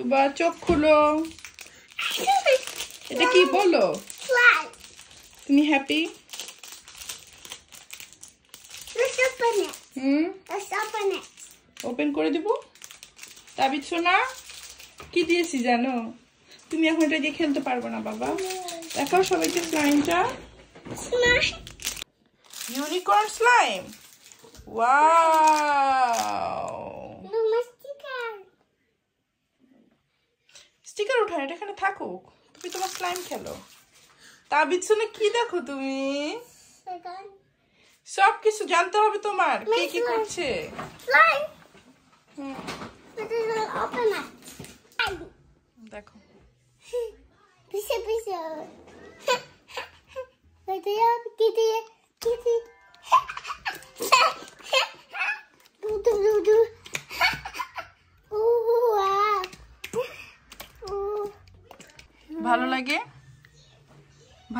তুবা চোখ খুলো এটা কি বলো তুমি হ্যাপি হুম ওপেন করে দিব তাবিজ সোনা কি দিয়েছি জানো তুমি এখন এটা দিয়ে খেলতে পারবো না বাবা দেখো সবাইকে স্লাইমটা ইউনিকর্ন স্লাইম ওয়াও স্টিকার উঠানো এটা এখানে থাকুক তুমি তোমার স্লাইম খেলো তা বিচ্ছনে কি দেখো তুমি সব কিছু জানতে হবে তোমার কে কি করছে হুম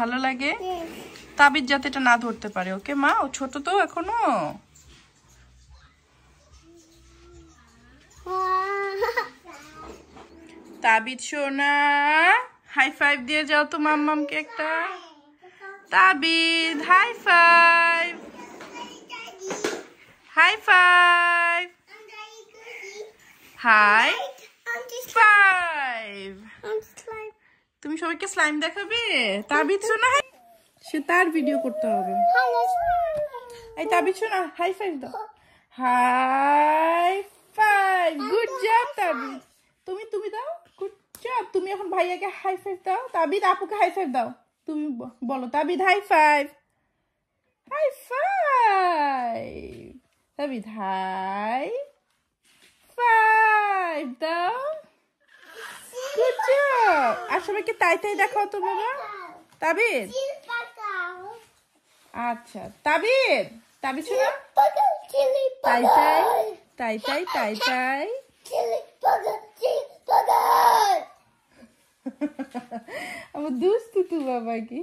ভালো লাগে তাবিজ যাতে এটা না ধরতে পারে ওকে মা ও ছোট তো এখনো তাবিজ সোনা হাই ফাইভ দিয়ে যাও তো মামমামকে একটা তাবিদ high five high five high তুমি সবাইকে স্লাইম দেখাবে তাবিজ শোনা সে তার ভিডিও করতে হবে এই তাবিজ শোনা হাই ফাইভ দাও হাই ফাইভ গুড জব তাবিজ তুমি তুমি দাও গুড জব তুমি এখন ভাইয়াকে হাই ফাইভ দাও তাবিদ আপুকে হাই ফাইভ দাও তুমি বলো তাবিজ হাই ফাইভ হাই ফাইভ তাবিজ হাই ফাইভ দাও Good job. আর সবাইকে তাই তাই দেখাও তো বাবা তাবিদ আচ্ছা তাবিদ তাবিদ শোনো তাই তাই তাই তাই তাই তাই আমার দুষ্টু তু বাবা কি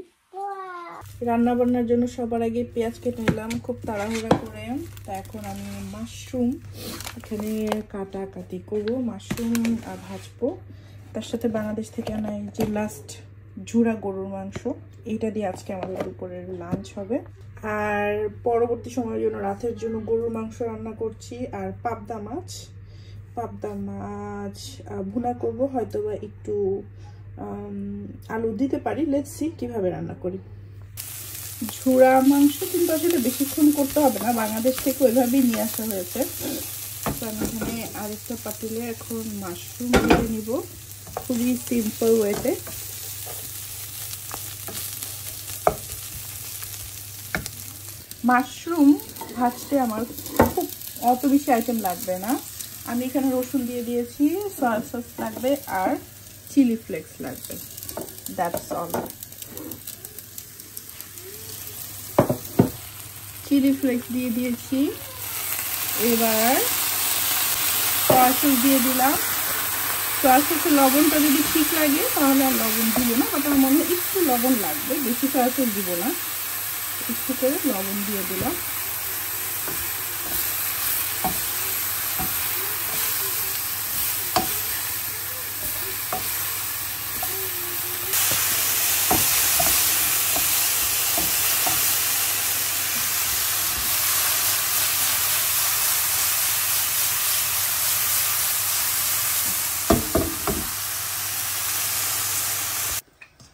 রান্না বান্নার জন্য সবার আগে পেঁয়াজ কেটে নিলাম খুব তাড়াহুড়া করে তা এখন আমি মাশরুম এখানে কাটাকাটি করবো মাশরুম ভাজবো তার সাথে বাংলাদেশ থেকে আনা এই যে লাস্ট ঝুড়া গরুর মাংস এইটা দিয়ে আজকে আমাদের দুপুরের লাঞ্চ হবে আর পরবর্তী সময়ের জন্য রাতের জন্য গরুর মাংস রান্না করছি আর পাবদা মাছ পাবদা মাছ ভুনা করব হয়তো বা একটু আলু দিতে পারি লেটসি কিভাবে রান্না করি ঝুড়া মাংস কিন্তু আসলে বেশিক্ষণ করতে হবে না বাংলাদেশ থেকে ওইভাবেই নিয়ে আসা হয়েছে আমি আরেকটা পাতিলে এখন মাশরুম দিয়ে নিব খুবই সিম্পল ওয়েতে মাশরুম ভাজতে আমার খুব অত বেশি আইটেম লাগবে না আমি এখানে রসুন দিয়ে দিয়েছি সয়া সস লাগবে আর চিলি ফ্লেক্স লাগবে দ্যাটস অল চিলি ফ্লেক্স দিয়ে দিয়েছি এবার সয়া সস দিয়ে দিলাম তো আস্তে আস্তে লবণটা যদি ঠিক লাগে তাহলে আর লবণ দিব না বাট আমার মনে হয় একটু লবণ লাগবে বেশি সয়া সস দিব না একটু করে লবণ দিয়ে দিলাম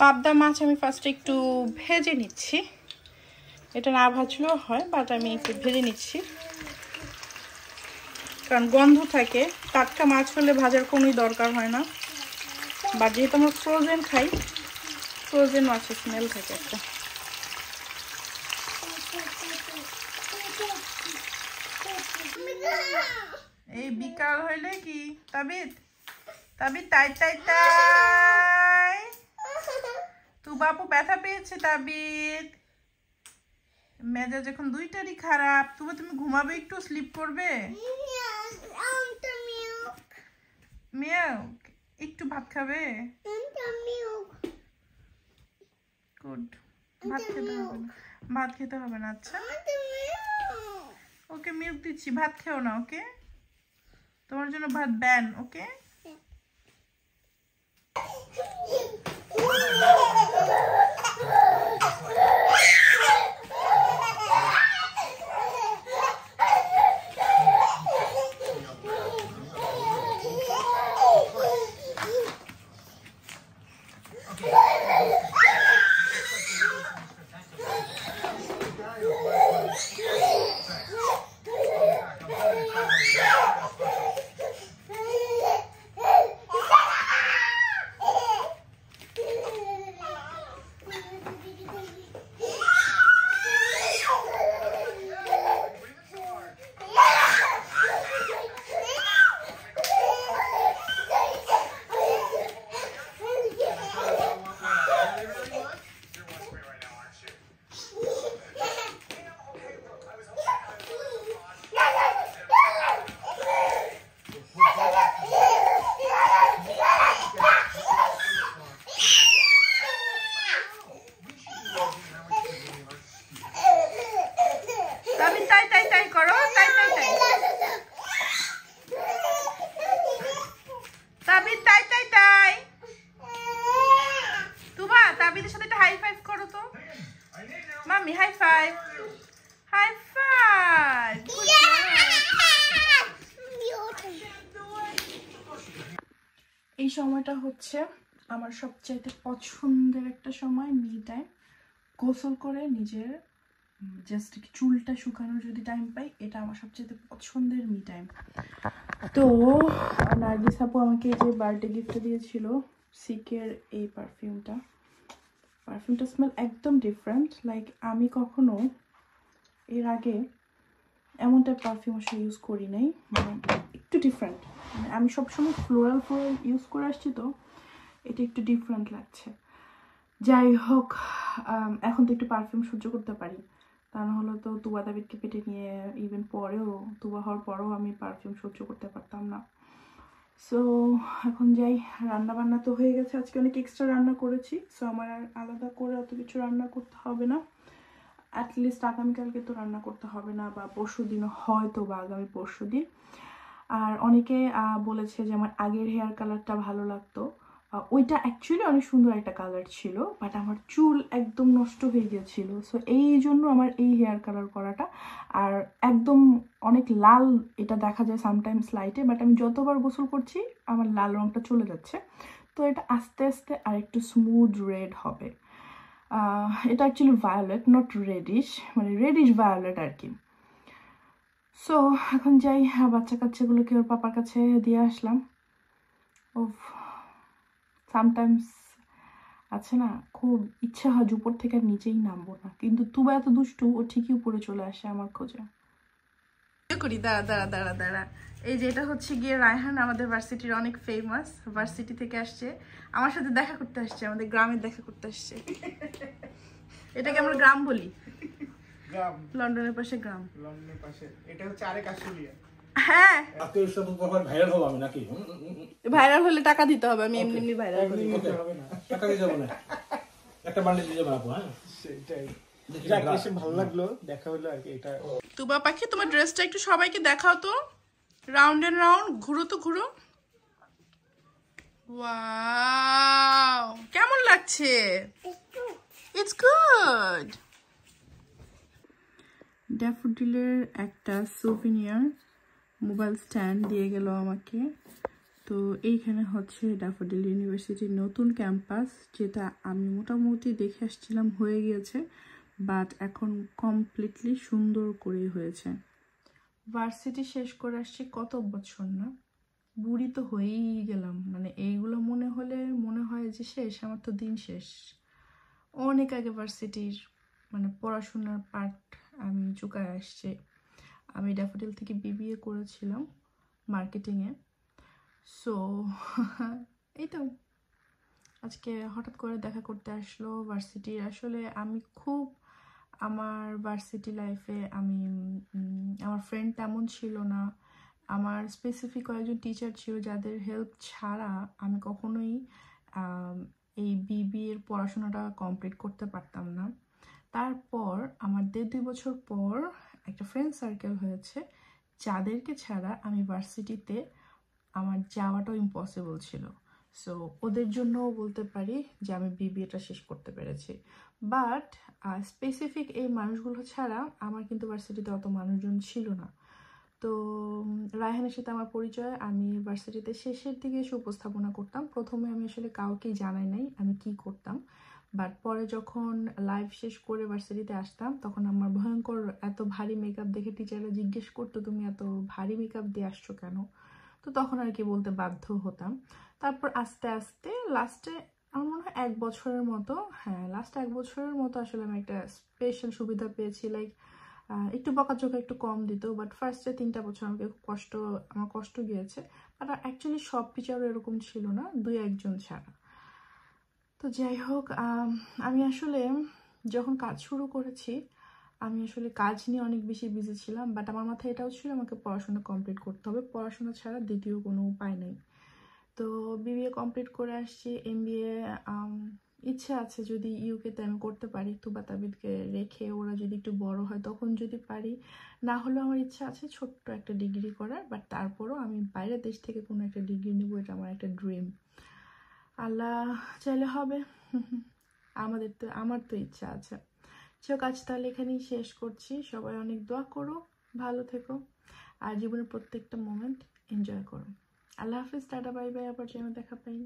পাবদা মাছ আমি ফার্স্টে একটু ভেজে নিচ্ছি এটা না ভাজলেও হয় বাট আমি একটু ভেজে নিচ্ছি কারণ গন্ধ থাকে টাটকা মাছ হলে ভাজার কোনোই দরকার হয় না বা যেহেতু আমরা ফ্রোজেন খাই ফ্রোজেন মাছের স্মেল থাকে একটা এই বিকাল হইলে কি তাবিদ তাবিদ তাই তাই তাই তো বাপু ব্যথা পেয়েছে তাবিদ মেজাজ এখন দুইটারই খারাপ তুমি তুমি ঘুমাবে একটু স্লিপ করবে মিল্ক একটু ভাত খাবে গুড ভাত খেতে হবে ভাত খেতে হবে না আচ্ছা ওকে মিল্ক দিচ্ছি ভাত খেও না ওকে তোমার জন্য ভাত ব্যান ওকে What? এই সময়টা হচ্ছে আমার সবচাইতে পছন্দের একটা সময় মি টাইম গোসল করে নিজের জাস্ট চুলটা শুকানোর যদি টাইম পাই এটা আমার সবচেয়ে পছন্দের মি টাইম তো নার্গিস আপু আমাকে যে বার্থডে গিফট দিয়েছিল সিকের এই পারফিউমটা পারফিউমটা স্মেল একদম ডিফারেন্ট লাইক আমি কখনো এর আগে এমনটা পারফিউম আসলে ইউজ করি নাই মানে একটু ডিফারেন্ট মানে আমি সবসময় ফ্লোরাল ফ্লোরাল ইউজ করে আসছি তো এটা একটু ডিফারেন্ট লাগছে যাই হোক এখন তো একটু পারফিউম সহ্য করতে পারি তা না হলে তো তুবা দাবিদকে পেটে নিয়ে ইভেন পরেও তুবা হওয়ার পরেও আমি পারফিউম সহ্য করতে পারতাম না সো এখন যাই রান্না বান্না তো হয়ে গেছে আজকে অনেক এক্সট্রা রান্না করেছি সো আমার আর আলাদা করে অত কিছু রান্না করতে হবে না অ্যাটলিস্ট আগামীকালকে তো রান্না করতে হবে না বা পরশু দিনও হয়তো বা আগামী পরশু দিন আর অনেকে বলেছে যে আমার আগের হেয়ার কালারটা ভালো লাগতো ওইটা অ্যাকচুয়ালি অনেক সুন্দর একটা কালার ছিল বাট আমার চুল একদম নষ্ট হয়ে গিয়েছিল সো এই জন্য আমার এই হেয়ার কালার করাটা আর একদম অনেক লাল এটা দেখা যায় সামটাইমস লাইটে বাট আমি যতবার গোসল করছি আমার লাল রঙটা চলে যাচ্ছে তো এটা আস্তে আস্তে আর একটু স্মুথ রেড হবে এটা অ্যাকচুয়ালি ভায়োলেট নট রেডিশ মানে রেডিশ ভায়োলেট আর কি সো এখন যাই হ্যাঁ বাচ্চা কাচ্চাগুলোকে ওর পাপার কাছে দিয়ে আসলাম ও সামটাইমস আছে না খুব ইচ্ছা হয় উপর থেকে নিচেই নামবো না কিন্তু তুবা এত দুষ্টু ও ঠিকই উপরে চলে আসে আমার খোঁজে করি দাঁড়া দাঁড়া দাঁড়া দাঁড়া এই যে এটা হচ্ছে গিয়ে রায়হান আমাদের ভার্সিটির অনেক ফেমাস ভার্সিটি থেকে আসছে আমার সাথে দেখা করতে আসছে আমাদের গ্রামে দেখা করতে আসছে এটাকে আমরা গ্রাম বলি লন্ডনের পাশে গ্রাম এটা হচ্ছে হ্যাঁ ভাইরাল হলে টাকা দিতে হবে আমি এমনি এমনি ভাইরাল একটা বান্ডিল দিয়ে যাবো হ্যাঁ সেটাই পাখি তোমার ড্রেসটা একটু সবাইকে দেখাও তো রাউন্ড এন্ড রাউন্ড ঘুরো তো ঘুরো কেমন লাগছে ইটস ড্যাফোডিলের একটা সোভিনিয়ার মোবাইল স্ট্যান্ড দিয়ে গেল আমাকে তো এইখানে হচ্ছে ড্যাফোডিল ইউনিভার্সিটির নতুন ক্যাম্পাস যেটা আমি মোটামুটি দেখে আসছিলাম হয়ে গিয়েছে বাট এখন কমপ্লিটলি সুন্দর করে হয়েছে ভার্সিটি শেষ করে আসছি কত বছর না বুড়ি তো হয়েই গেলাম মানে এইগুলো মনে হলে মনে হয় যে শেষ আমার তো দিন শেষ অনেক আগে ভার্সিটির মানে পড়াশোনার পার্ট আমি চুকায় আসছে আমি ড্যাফোডিল থেকে বিবিএ করেছিলাম মার্কেটিংয়ে সো এই তো আজকে হঠাৎ করে দেখা করতে আসলো ভার্সিটির আসলে আমি খুব আমার ভার্সিটি লাইফে আমি আমার ফ্রেন্ড তেমন ছিল না আমার স্পেসিফিক কয়েকজন টিচার ছিল যাদের হেল্প ছাড়া আমি কখনোই এই বিবিএর পড়াশোনাটা কমপ্লিট করতে পারতাম না তারপর আমার দেড় দুই বছর পর একটা ফ্রেন্ড সার্কেল হয়েছে যাদেরকে ছাড়া আমি ভার্সিটিতে আমার যাওয়াটাও ইম্পসিবল ছিল সো ওদের জন্যও বলতে পারি যে আমি বিবিএটা শেষ করতে পেরেছি বাট স্পেসিফিক এই মানুষগুলো ছাড়া আমার কিন্তু ভার্সিটিতে অত মানুষজন ছিল না তো রায়হানের সাথে আমার পরিচয় আমি ভার্সিটিতে শেষের দিকে এসে উপস্থাপনা করতাম প্রথমে আমি আসলে কাউকেই জানাই নাই আমি কি করতাম বাট পরে যখন লাইভ শেষ করে ভার্সিটিতে আসতাম তখন আমার ভয়ঙ্কর এত ভারী মেকআপ দেখে টিচাররা জিজ্ঞেস করতো তুমি এত ভারী মেকআপ দিয়ে আসছো কেন তো তখন আর কি বলতে বাধ্য হতাম তারপর আস্তে আস্তে লাস্টে আমার মনে হয় এক বছরের মতো হ্যাঁ লাস্ট এক বছরের মতো আসলে আমি একটা স্পেশাল সুবিধা পেয়েছি লাইক একটু বকা বকাঝোকা একটু কম দিত বাট ফার্স্টে তিনটা বছর আমাকে খুব কষ্ট আমার কষ্ট গিয়েছে বাট অ্যাকচুয়ালি সব টিচারও এরকম ছিল না দুই একজন ছাড়া তো যাই হোক আমি আসলে যখন কাজ শুরু করেছি আমি আসলে কাজ নিয়ে অনেক বেশি বিজি ছিলাম বাট আমার মাথায় এটাও ছিল আমাকে পড়াশোনা কমপ্লিট করতে হবে পড়াশোনা ছাড়া দ্বিতীয় কোনো উপায় নেই তো বিবিএ কমপ্লিট করে আসছি এম ইচ্ছা আছে যদি ইউকেতে আমি করতে পারি একটু তাবিদকে রেখে ওরা যদি একটু বড় হয় তখন যদি পারি না হলেও আমার ইচ্ছা আছে ছোট্ট একটা ডিগ্রি করার বাট তারপরও আমি বাইরের দেশ থেকে কোনো একটা ডিগ্রি নেব এটা আমার একটা ড্রিম আল্লাহ চাইলে হবে আমাদের তো আমার তো ইচ্ছা আছে সে আচ্ছা কাজ তাহলে এখানেই শেষ করছি সবাই অনেক দোয়া করো ভালো থেকো আর জীবনের প্রত্যেকটা মোমেন্ট এনজয় করো আল্লাহ হাফিজ টাটা বাই বাই আবার যেন দেখা পাই